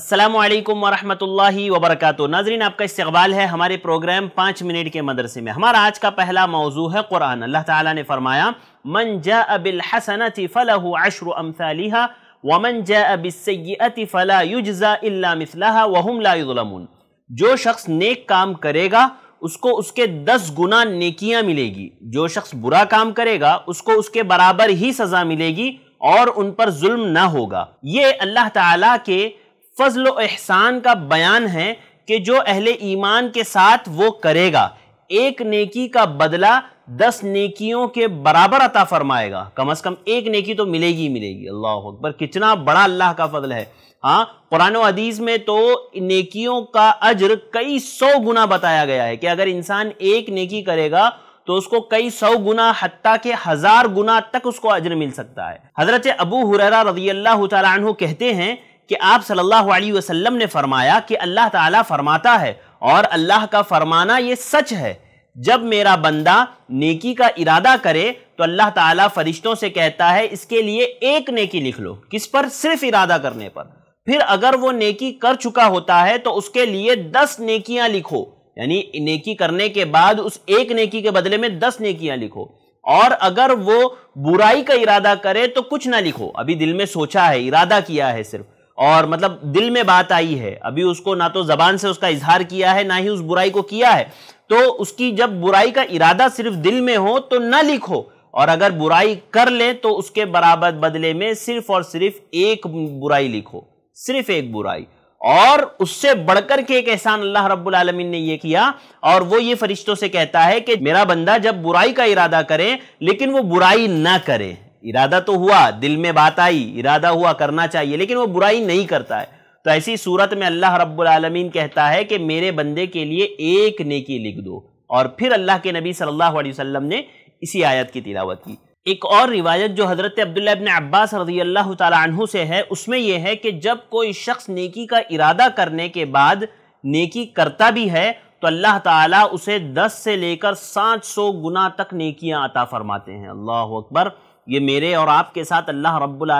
असलम वरहमतुल्लाहि वबरकत नाजरीन आपका इस्तबाल है हमारे प्रोग्राम पाँच मिनट के मदरसे में हमारा आज का पहला मौजू है कुरान अल्लाह ताला ने फरमाया मन जा अबिल फ़लह अशर अमसालिहा वमन जा अबिसैति फ़ला युजज़ा इल्ला मिसलहा जो शख्स नेक काम करेगा उसको उसके दस गुना नेकियाँ मिलेगी जो शख्स बुरा काम करेगा उसको उसके बराबर ही सज़ा मिलेगी और उन पर जुल्म ना होगा ये अल्लाह ताला के फ़जल एहसान का बयान है कि जो अहले ईमान के साथ वो करेगा एक नेकी का बदला दस नेकियों के बराबर अता फरमाएगा कम अज़ कम एक नेकी तो मिलेगी ही मिलेगी अल्लाह अकबर कितना बड़ा अल्लाह का फजल है हाँ कुरान अदीज में तो नेकियों का अजर कई सौ गुना बताया गया है कि अगर इंसान एक नेकी करेगा तो उसको कई सौ गुना हती के हज़ार गुना तक उसको अज्र मिल सकता है हज़रत अबू हुररा रजी अल्लाह तहते हैं कि आप सल्लल्लाहु अलैहि वसल्लम ने फरमाया कि अल्लाह ताला फरमाता है और अल्लाह का फरमाना ये सच है जब मेरा बंदा नेकी का इरादा करे तो अल्लाह ताला फरिश्तों से कहता है इसके लिए एक नेकी लिख लो किस पर सिर्फ इरादा करने पर फिर अगर वो नेकी कर चुका होता है तो उसके लिए दस नेकियां लिखो यानी नेकी करने के बाद उस एक नेकी के बदले में दस नेकियां लिखो और अगर वो बुराई का इरादा करे तो कुछ ना लिखो अभी दिल में सोचा है इरादा किया है सिर्फ और मतलब दिल में बात आई है अभी उसको ना तो जबान से उसका इजहार किया है ना ही उस बुराई को किया है तो उसकी जब बुराई का इरादा सिर्फ दिल में हो तो ना लिखो और अगर बुराई कर ले तो उसके बराबर बदले में सिर्फ और सिर्फ एक बुराई लिखो सिर्फ एक बुराई और उससे बढ़कर के एक एहसान अल्लाह रब्बुल आलमीन ने यह किया और वो ये फरिश्तों से कहता है कि मेरा बंदा जब बुराई का इरादा करे लेकिन वो बुराई ना करे इरादा तो हुआ दिल में बात आई इरादा हुआ करना चाहिए लेकिन वो बुराई नहीं करता है तो ऐसी सूरत में अल्लाह रब्बुल आलमीन कहता है कि मेरे बंदे के लिए एक नेकी लिख दो और फिर अल्लाह के नबी सल्लल्लाहु अलैहि वसल्लम ने इसी आयत की तिलावत की एक और रिवायत जो हज़रत अब्दुल्ला इबन अब्बास रजी अल्लाह तु से है उसमें यह है कि जब कोई शख्स नेकी का इरादा करने के बाद नेकी करता भी है तो अल्लाह ताला उसे 10 से लेकर 700 गुना तक नेकियां अता फरमाते हैं अल्लाह अकबर ये मेरे और आपके साथ अल्लाह रब्बुल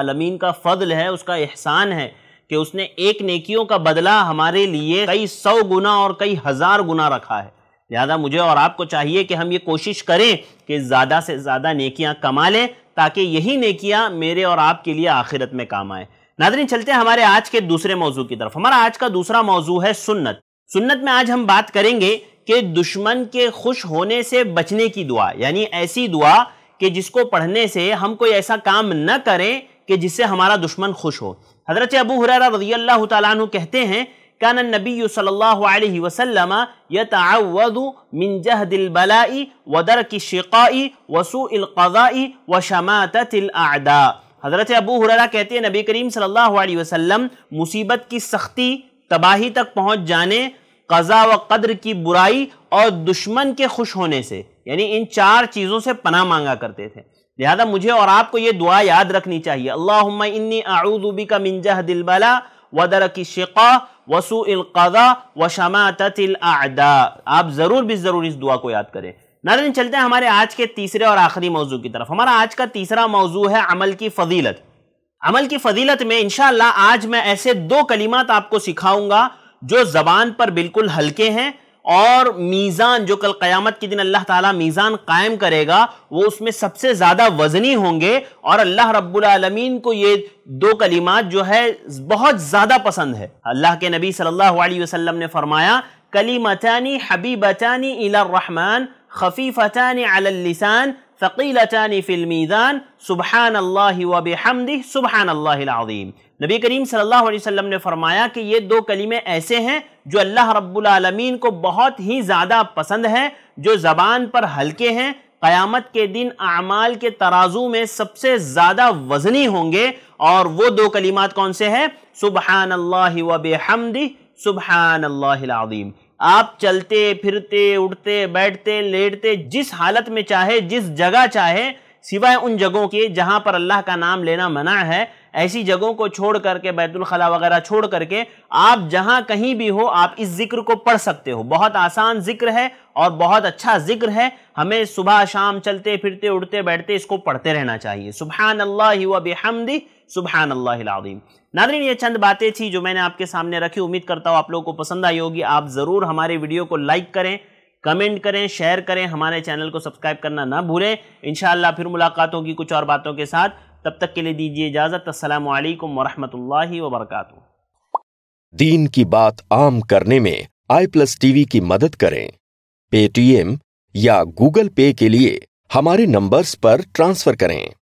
का फ़ल है उसका एहसान है कि उसने एक नेकियों का बदला हमारे लिए कई सौ गुना और कई हज़ार गुना रखा है लिहाजा मुझे और आपको चाहिए कि हम ये कोशिश करें कि ज़्यादा से ज़्यादा नेकियां कमा लें ताकि यही नेकियां मेरे और आपके लिए आखिरत में काम आए नादरी चलते हैं हमारे आज के दूसरे मौजू की तरफ हमारा आज का दूसरा मौजू है सुन्नत सुन्नत में आज हम बात करेंगे कि दुश्मन के खुश होने से बचने की दुआ यानी ऐसी दुआ कि जिसको पढ़ने से हम कोई ऐसा काम न करें कि जिससे हमारा दुश्मन खुश हो हजरत अबू हुररा रजी अल्लाह तु कहते हैं कान नबी सल्लल्लाहु वसल्लम यतअवदु मिन जहदिल बलाई व दरक शिकाई व सुइल कज़ाई व शमाततिल आदा हज़रत अबू हुररा कहते हैं नबी करीम सल्लल्लाहु अलैहि वसल्लम मुसीबत की सख्ती तबाही तक पहुंच जाने कज़ा व कद्र की बुराई और दुश्मन के खुश होने से यानी इन चार चीज़ों से पना मांगा करते थे लिहाजा मुझे और आपको ये दुआ याद रखनी चाहिए अल्लाह इन्नी आऊदूबी का मिनजह दिलबला वदर की शिका वसू अलकदा व शमातदा आप ज़रूर भी ज़रूर इस दुआ को याद करें नारायण चलते हैं हमारे आज के तीसरे और आखिरी मौजू की तरफ हमारा आज का तीसरा मौजू है अमल की फजीलत अमल की फजीलत में इनशाला आज मैं ऐसे दो कलिमात आपको सिखाऊंगा जो ज़बान पर बिल्कुल हल्के हैं और मीज़ान जो कल क़यामत के दिन अल्लाह ताला मीज़ान कायम करेगा वो उसमें सबसे ज़्यादा वज़नी होंगे और अल्लाह रब्बुल आलमीन को ये दो कलिमात जो है बहुत ज़्यादा पसंद है अल्लाह के नबी सल्लल्लाहु अलैहि वसल्लम ने फरमाया कलीमतानी हबीबतानी रहमान खफीफतानी अललिसान फ़कीलतानी फ़िल्मीज़ान सुबहान अल्लाह वबहमदी सुबहान अल्लाह नबी करीम सल्लल्लाहु अलैहि वसल्लम ने फरमाया कि ये दो कलीमे ऐसे हैं जो अल्लाह रब्बुल को बहुत ही ज़्यादा पसंद हैं जो ज़बान पर हल्के हैं क़यामत के दिन अमाल के तराजू में सबसे ज़्यादा वजनी होंगे और वो दो कलिमात कौन से हैं सुबहान अल्लाह वबहमदी सुबहान आप चलते फिरते उठते बैठते लेटते जिस हालत में चाहे जिस जगह चाहे सिवाय उन जगहों के जहाँ पर अल्लाह का नाम लेना मना है ऐसी जगहों को छोड़ करके बैतुलखला वगैरह छोड़ करके आप जहां कहीं भी हो आप इस जिक्र को पढ़ सकते हो बहुत आसान जिक्र है और बहुत अच्छा जिक्र है हमें सुबह शाम चलते फिरते उड़ते बैठते इसको पढ़ते रहना चाहिए सुबह अल्लाह वबहमदी सुबहान अल्लाम नादरीन ये चंद बातें थी जो मैंने आपके सामने रखी उम्मीद करता हूँ आप लोगों को पसंद आई होगी आप ज़रूर हमारे वीडियो को लाइक करें कमेंट करें शेयर करें हमारे चैनल को सब्सक्राइब करना ना भूलें इन फिर मुलाकात होगी कुछ और बातों के साथ तब तक के लिए दीजिए इजाज़त अल्लाम वरहमल वबरक दीन की बात आम करने में आई प्लस टीवी की मदद करें पेटीएम या गूगल पे के लिए हमारे नंबर्स पर ट्रांसफर करें